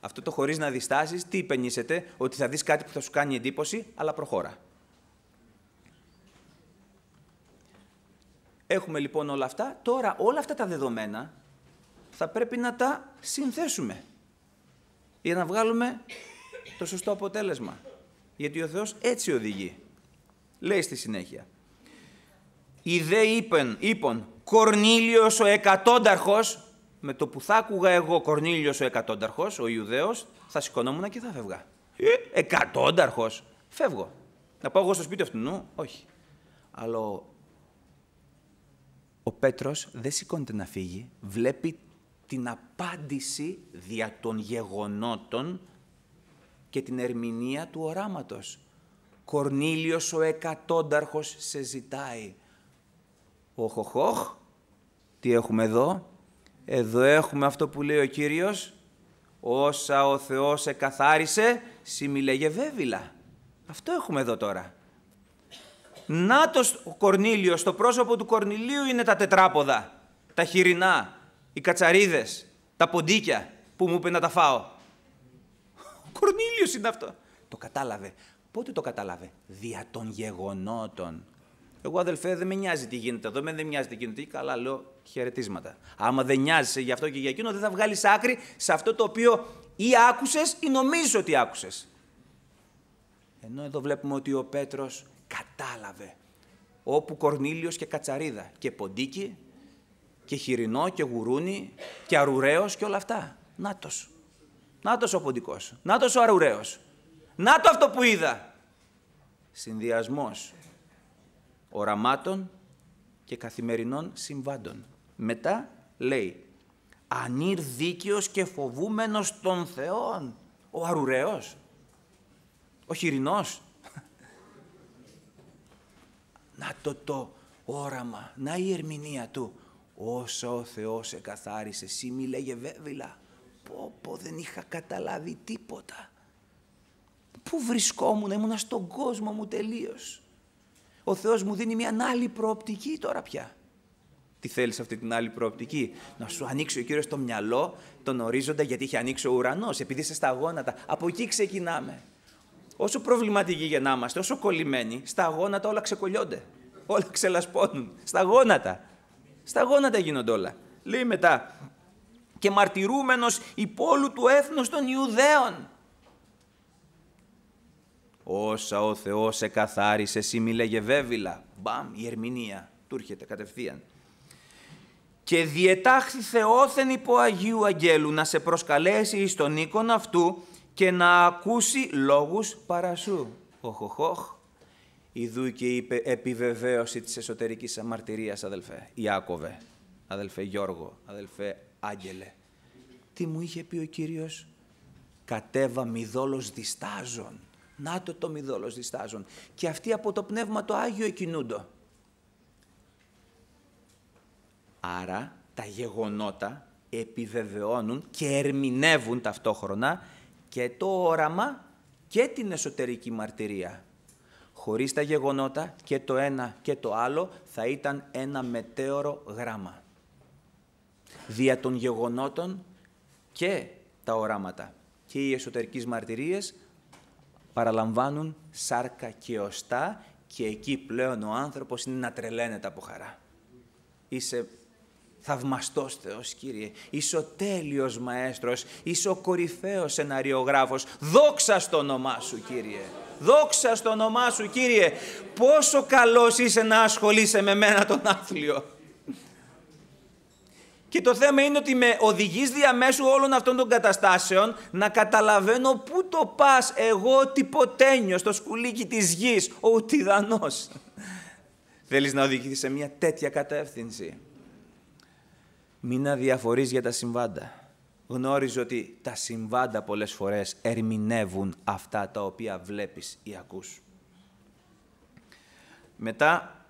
Αυτό το χωρίς να διστάσεις, τι υπενήσεται, ότι θα δεις κάτι που θα σου κάνει εντύπωση, αλλά προχώρα. Έχουμε λοιπόν όλα αυτά. Τώρα όλα αυτά τα δεδομένα θα πρέπει να τα συνθέσουμε για να βγάλουμε το σωστό αποτέλεσμα. Γιατί ο Θεός έτσι οδηγεί. Λέει στη συνέχεια. «Η δε είπεν, είπον, Κορνήλιος ο εκατόνταρχος, με το που θα άκουγα εγώ Κορνήλιος ο εκατόνταρχος, ο Ιουδαίος, θα σηκωνόμουν και θα φεύγα. Ε, εκατόνταρχος, φεύγω. Να πάω εγώ στο σπίτι αυτού, νου, όχι. Αλλά ο ο Πέτρος δεν σηκώνεται να φύγει, βλέπει την απάντηση δια των γεγονότων και την ερμηνεία του οράματος. Κορνήλιος ο εκατόνταρχος σε ζητάει. Οχοχοχ, τι έχουμε εδώ. Εδώ έχουμε αυτό που λέει ο Κύριος. Όσα ο Θεός εκαθάρισε, συμιλέγε βέβηλα. Αυτό έχουμε εδώ τώρα. Να το Κορνίλιο, στο πρόσωπο του Κορνιλίου είναι τα τετράποδα, τα χοιρινά, οι κατσαρίδες, τα ποντίκια που μου είπε να τα φάω. Ο Κορνίλιος είναι αυτό. Το κατάλαβε. Πότε το κατάλαβε. Δια των γεγονότων. Εγώ αδελφέ δεν με νοιάζει τι γίνεται εδώ, με δεν νοιάζει τι γίνεται. Καλά λέω χαιρετίσματα. Άμα δεν νοιάζει γι αυτό και για εκείνο δεν θα βγάλεις άκρη σε αυτό το οποίο ή άκουσες ή νομίζεις ότι άκουσες. Ενώ εδώ βλέπουμε ότι ο Πέτρος Όπου Κορνήλιος και Κατσαρίδα και Ποντίκι και Χοιρινό και Γουρούνι και Αρουραίος και όλα αυτά. Νάτος. Νάτος ο Ποντικός. Νάτος ο Αρουραίος. Νάτο αυτό που είδα. Συνδυασμός οραμάτων και καθημερινών συμβάντων. Μετά λέει ανήρ δίκαιος και φοβούμενος των Θεών». Ο Αρουραίος, ο Χοιρινός, να το το όραμα, να η ερμηνεία του. Όσο ο Θεός εκαθάρισε, εσύ μη λέγε βέβηλα. Πω, πω, δεν είχα καταλάβει τίποτα. Πού βρισκόμουν, ήμουνα στον κόσμο μου τελείως. Ο Θεός μου δίνει μια άλλη προοπτική τώρα πια. Τι θέλεις αυτή την άλλη προοπτική. Να σου ανοίξει ο Κύριος το μυαλό, τον ορίζοντα, γιατί είχε ανοίξει ο ουρανός, επειδή είσαι στα γόνατα. Από εκεί ξεκινάμε. Όσο προβληματικοί για να όσο κολλημένοι, στα γόνατα όλα ξεκολλιώνται. Όλα ξελασπώνουν. Στα γόνατα. Στα γόνατα γίνονται όλα. Λέει μετά, και μαρτυρούμενος υπόλου του έθνους των Ιουδαίων. Όσα ο Θεός σε καθάρισε, μη λέγε βέβηλα. Μπαμ, η ερμηνεία. Του έρχεται κατευθείαν. Και διετάχθη Θεόθεν υπό Αγίου Αγγέλου να σε προσκαλέσει εις τον οίκον αυτού και να ακούσει λόγους παρασού. Οχοχοχ. Ιδού και είπε επιβεβαίωση της εσωτερικής αμαρτυρίας, αδελφέ Ιάκωβε, αδελφέ Γιώργο, αδελφέ Άγγελε. Τι μου είχε πει ο Κύριος, κατέβα μηδόλος διστάζων. Να το το μηδόλος διστάζων. Και αυτοί από το Πνεύμα το Άγιο εκινούντο. Άρα τα γεγονότα επιβεβαιώνουν και ερμηνεύουν ταυτόχρονα και το όραμα και την εσωτερική μαρτυρία. Χωρίς τα γεγονότα και το ένα και το άλλο θα ήταν ένα μετέωρο γράμμα. Δια των γεγονότων και τα οράματα και οι εσωτερικές μαρτυρίες παραλαμβάνουν σάρκα και οστά και εκεί πλέον ο άνθρωπος είναι να τρελαίνεται από χαρά. Είσαι Θαυμαστός Θεός Κύριε, είσαι ο τέλειος Μαέστρος, είσαι ο κορυφαίος σεναριογράφος. Δόξα στο όνομά Σου Κύριε. Δόξα στο όνομά Σου Κύριε. Πόσο καλός είσαι να ασχολείσαι με μένα τον άθλιο. Και το θέμα είναι ότι με οδηγείς διαμέσου όλων αυτών των καταστάσεων να καταλαβαίνω πού το πας εγώ τυποτένιο στο σκουλίκι της γης, ο ουτιδανός. Θέλεις να οδηγηθείς σε μια τέτοια κατεύθυνση. Μην αδιαφορείς για τα συμβάντα. Γνώριζε ότι τα συμβάντα πολλές φορές ερμηνεύουν αυτά τα οποία βλέπεις ή ακούς. Μετά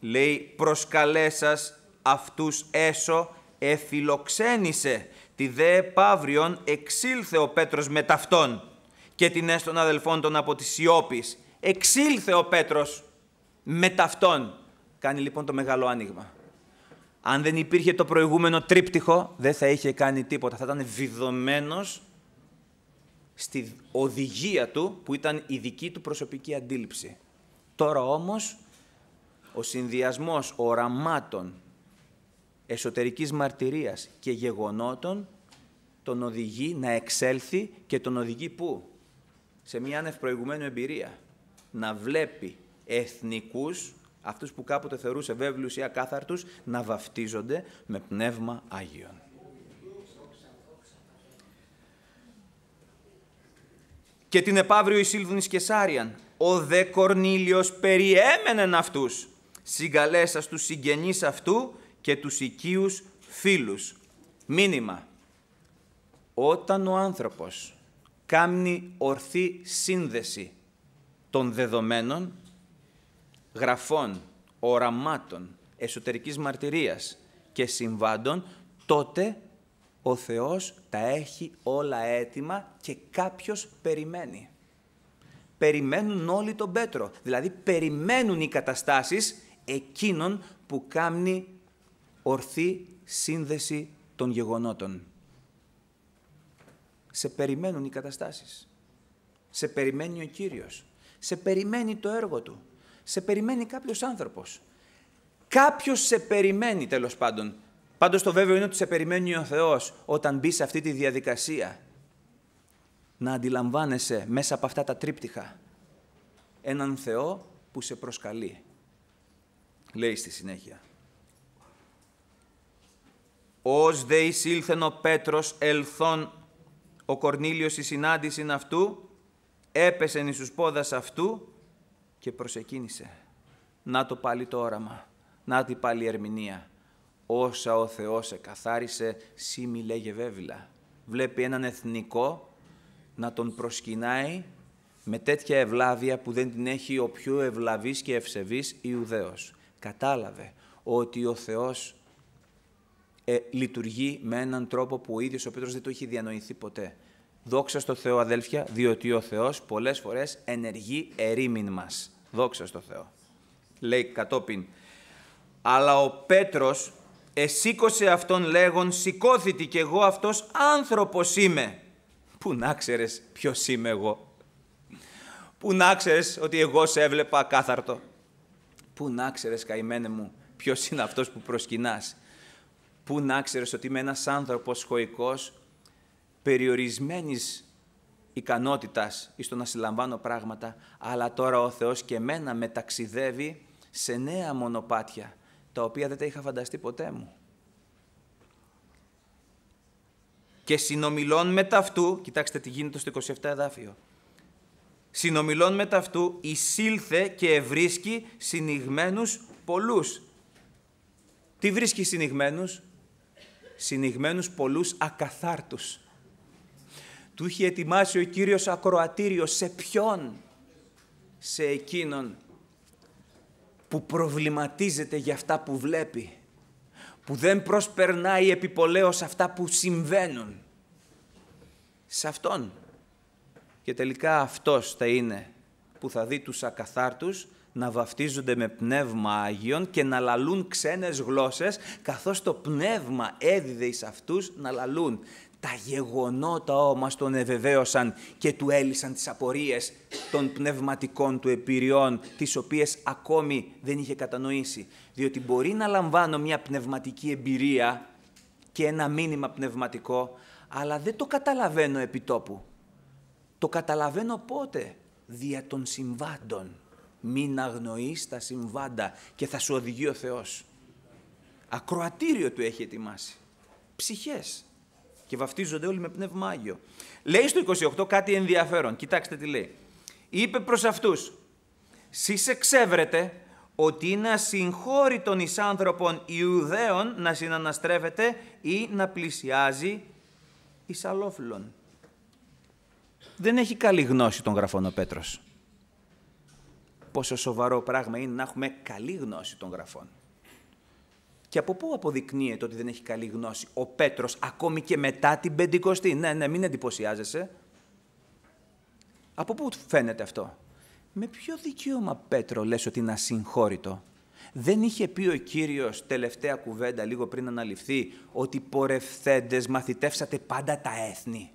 λέει προσκαλέσας αυτούς έσω εφιλοξένησε τη δε παύριον εξήλθε ο Πέτρος με ταυτόν και την έστω αδελφών των από τη Σιώπης. Εξήλθε ο Πέτρος με ταυτόν. Κάνει λοιπόν το μεγάλο άνοιγμα. Αν δεν υπήρχε το προηγούμενο τρίπτυχο, δεν θα είχε κάνει τίποτα. Θα ήταν βιδωμένος στη οδηγία του, που ήταν η δική του προσωπική αντίληψη. Τώρα όμως, ο συνδυασμός οραμάτων, εσωτερικής μαρτυρίας και γεγονότων τον οδηγεί να εξέλθει και τον οδηγεί πού? Σε μια ανευπροηγουμένη εμπειρία. Να βλέπει εθνικούς Αυτούς που κάποτε θεωρούσε βέβλου ή ακάθαρτου, να βαφτίζονται με πνεύμα Άγιον. Και την επαύριο η και Κεσάριαν, ο δε Κορνήλιος περιέμενεν αυτούς, συγκαλέσας του συγγενείς αυτού και τους οικείους φίλους. Μήνυμα. Όταν ο άνθρωπος κάνει ορθή σύνδεση των δεδομένων γραφών, οραμάτων, εσωτερικής μαρτυρίας και συμβάντων, τότε ο Θεός τα έχει όλα έτοιμα και κάποιος περιμένει. Περιμένουν όλοι τον Πέτρο. Δηλαδή περιμένουν οι καταστάσεις εκείνων που κάνει ορθή σύνδεση των γεγονότων. Σε περιμένουν οι καταστάσεις. Σε περιμένει ο Κύριος. Σε περιμένει το έργο Του. Σε περιμένει κάποιος άνθρωπος. Κάποιος σε περιμένει τέλος πάντων. Πάντως το βέβαιο είναι ότι σε περιμένει ο Θεός όταν μπει σε αυτή τη διαδικασία. Να αντιλαμβάνεσαι μέσα από αυτά τα τρίπτυχα έναν Θεό που σε προσκαλεί. Λέει στη συνέχεια. Ως δε εισήλθεν ο Πέτρος ελθόν ο Κορνήλιος η συνάντηση αυτού, έπεσεν εις τους πόδας αυτού και προσεκίνησε. Να το πάλι το όραμα, να τη πάλι η ερμηνεία. Όσα ο Θεός εκαθάρισε, σήμη λέγε βέβηλα. Βλέπει έναν εθνικό να τον προσκυνάει με τέτοια ευλάβεια που δεν την έχει ο πιο ευλαβής και ευσεβής Ιουδαίος. Κατάλαβε ότι ο Θεός ε, λειτουργεί με έναν τρόπο που ο ίδιος ο Πέτρος δεν το είχε διανοηθεί ποτέ. Δόξα στο Θεό, αδέλφια, διότι ο Θεός πολλές φορές ενεργεί ερήμην μας. Δόξα στο Θεό. Λέει κατόπιν. Αλλά ο Πέτρος εσήκωσε αυτόν λέγον, σηκώθητη κι εγώ αυτός άνθρωπος είμαι. Πού να ξέρεις ποιος είμαι εγώ. Πού να ξέρεις ότι εγώ σε έβλεπα κάθαρτο Πού να ξέρεις καημένε μου ποιος είναι αυτός που προσκυνάς. Πού να ξέρεις ότι είμαι ένας άνθρωπος χωικός περιορισμένης ικανότητας στο να συλλαμβάνω πράγματα, αλλά τώρα ο Θεός και μένα με ταξιδεύει σε νέα μονοπάτια, τα οποία δεν τα είχα φανταστεί ποτέ μου. Και συνομιλών με ταυτού, κοιτάξτε τι γίνεται στο 27 εδάφιο, συνομιλών με ταυτού εισήλθε και ευρίσκει συνηγμένους πολλούς. Τι βρίσκει συνηγμένους? Συνηγμένους πολλούς ακαθάρτους. Του είχε ετοιμάσει ο Κύριος ακροατήριος σε ποιον, σε εκείνον που προβληματίζεται για αυτά που βλέπει, που δεν προσπερνάει επιπολέως αυτά που συμβαίνουν. Σε αυτόν. Και τελικά αυτός θα είναι που θα δει τους ακαθάρτους να βαφτίζονται με πνεύμα Άγιον και να λαλούν ξένες γλώσσες, καθώς το πνεύμα έδιδε εις αυτούς να λαλούν. Τα γεγονότα όμως τον εβεβαίωσαν και του έλυσαν τις απορίες των πνευματικών του εμπειριών, τις οποίες ακόμη δεν είχε κατανοήσει. Διότι μπορεί να λαμβάνω μια πνευματική εμπειρία και ένα μήνυμα πνευματικό, αλλά δεν το καταλαβαίνω επί τόπου. Το καταλαβαίνω πότε, δια των συμβάντων. Μην αγνοείς τα συμβάντα και θα σου οδηγεί ο Θεός. Ακροατήριο του έχει ετοιμάσει. Ψυχές, και βαφτίζονται όλοι με πνεύμα Άγιο. Λέει στο 28 κάτι ενδιαφέρον. Κοιτάξτε τι λέει. Είπε προς αυτούς, «Σεις εξεύρετε ότι είναι ασυγχώρητον εις άνθρωπον Ιουδαίων να συναναστρέφεται ή να πλησιάζει εις αλόφυλλον. Δεν έχει καλή γνώση των γραφών ο Πέτρος. Πόσο σοβαρό πράγμα είναι να έχουμε καλή γνώση των γραφών. Και από πού αποδεικνύεται ότι δεν έχει καλή γνώση ο Πέτρος, ακόμη και μετά την Πεντηκοστή. Ναι, ναι, μην εντυπωσιάζεσαι. Από πού φαίνεται αυτό. Με ποιο δικαίωμα, Πέτρο, λες ότι είναι ασυγχώρητο. Δεν είχε πει ο Κύριος τελευταία κουβέντα λίγο πριν αναλυφθεί ότι πορευθέντες μαθητεύσατε πάντα τα έθνη.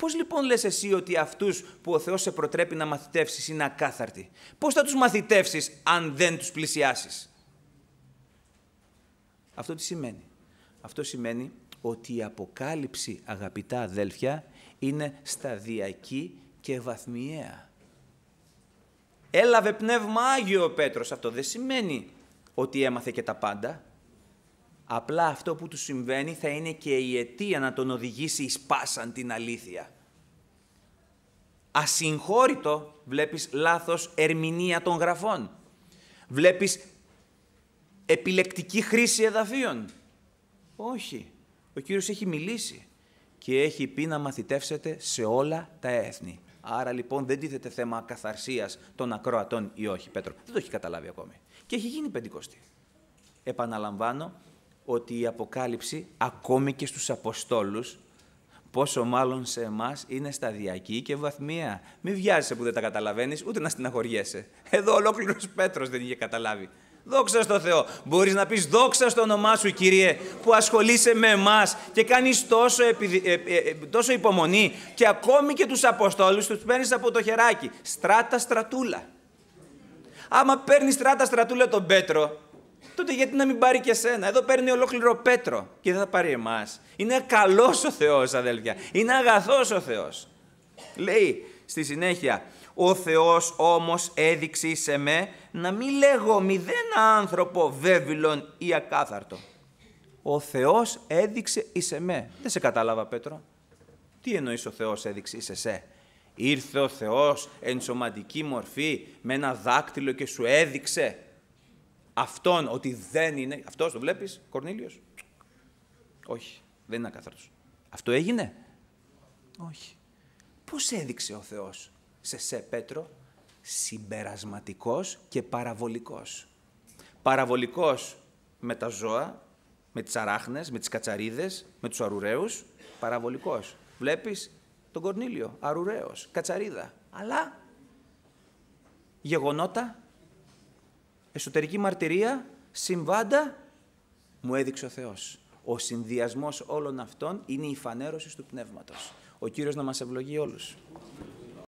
Πώς λοιπόν λες εσύ ότι αυτούς που ο Θεός σε προτρέπει να μαθητεύσεις είναι ακάθαρτοι, Πώς θα τους μαθητεύσεις αν δεν τους πλησιάσεις. Αυτό τι σημαίνει. Αυτό σημαίνει ότι η αποκάλυψη, αγαπητά αδέλφια, είναι σταδιακή και βαθμιαία. Έλαβε πνεύμα Άγιο ο Πέτρος. Αυτό δεν σημαίνει ότι έμαθε και τα πάντα. Απλά αυτό που του συμβαίνει θα είναι και η αιτία να τον οδηγήσει εις πάσαν την αλήθεια. Ασυγχώρητο βλέπεις λάθος ερμηνεία των γραφών. Βλέπεις επιλεκτική χρήση εδαφίων. Όχι. Ο Κύριος έχει μιλήσει και έχει πει να μαθητεύσετε σε όλα τα έθνη. Άρα λοιπόν δεν τίθεται θέμα καθαρσίας των ακροατών ή όχι, Πέτρο. Δεν το έχει καταλάβει ακόμη. Και έχει γίνει πεντηκοστή. Επαναλαμβάνω, ότι η αποκάλυψη ακόμη και στους Αποστόλους, πόσο μάλλον σε εμάς είναι σταδιακή και βαθμία. Μην βιάζεσαι που δεν τα καταλαβαίνεις, ούτε να στεναχωριέσαι. Εδώ ολόκληρος Πέτρος δεν είχε καταλάβει. Δόξα στον Θεό. Μπορείς να πεις δόξα στο όνομά σου, κύριε, που ασχολείσαι με εμάς και κάνεις τόσο, επι... Ε, ε, ε, τόσο υπομονή και ακόμη και τους Αποστόλους τους παίρνεις από το χεράκι. Στράτα στρατούλα. Άμα παίρνεις στράτα στρατούλα τον Πέτρο, τότε γιατί να μην πάρει και σένα. Εδώ παίρνει ολόκληρο πέτρο και δεν θα πάρει εμάς. Είναι καλός ο Θεός, αδέλφια. Είναι αγαθός ο Θεός. Λέει στη συνέχεια, ο Θεός όμως έδειξε σε με να μην λέγω μηδέν άνθρωπο βέβηλον ή ακάθαρτο. Ο Θεός έδειξε εις εμέ. Δεν σε κατάλαβα Πέτρο. Τι εννοείς ο Θεός έδειξε εις εσέ. Ήρθε ο Θεός εν σωματική μορφή με ένα δάκτυλο και σου έδειξε αυτόν ότι δεν είναι. Αυτός το βλέπεις, Κορνίλιος. Όχι, δεν είναι ακάθαρτο. Αυτό έγινε. Όχι. Πώς έδειξε ο Θεός σε σε Πέτρο συμπερασματικός και παραβολικός. Παραβολικός με τα ζώα, με τις αράχνες, με τις κατσαρίδες, με τους αρουραίους. Παραβολικός. Βλέπεις τον Κορνίλιο, αρουραίος, κατσαρίδα. Αλλά γεγονότα εσωτερική μαρτυρία, συμβάντα, μου έδειξε ο Θεός. Ο συνδυασμός όλων αυτών είναι η φανέρωση του Πνεύματος. Ο Κύριος να μας ευλογεί όλους.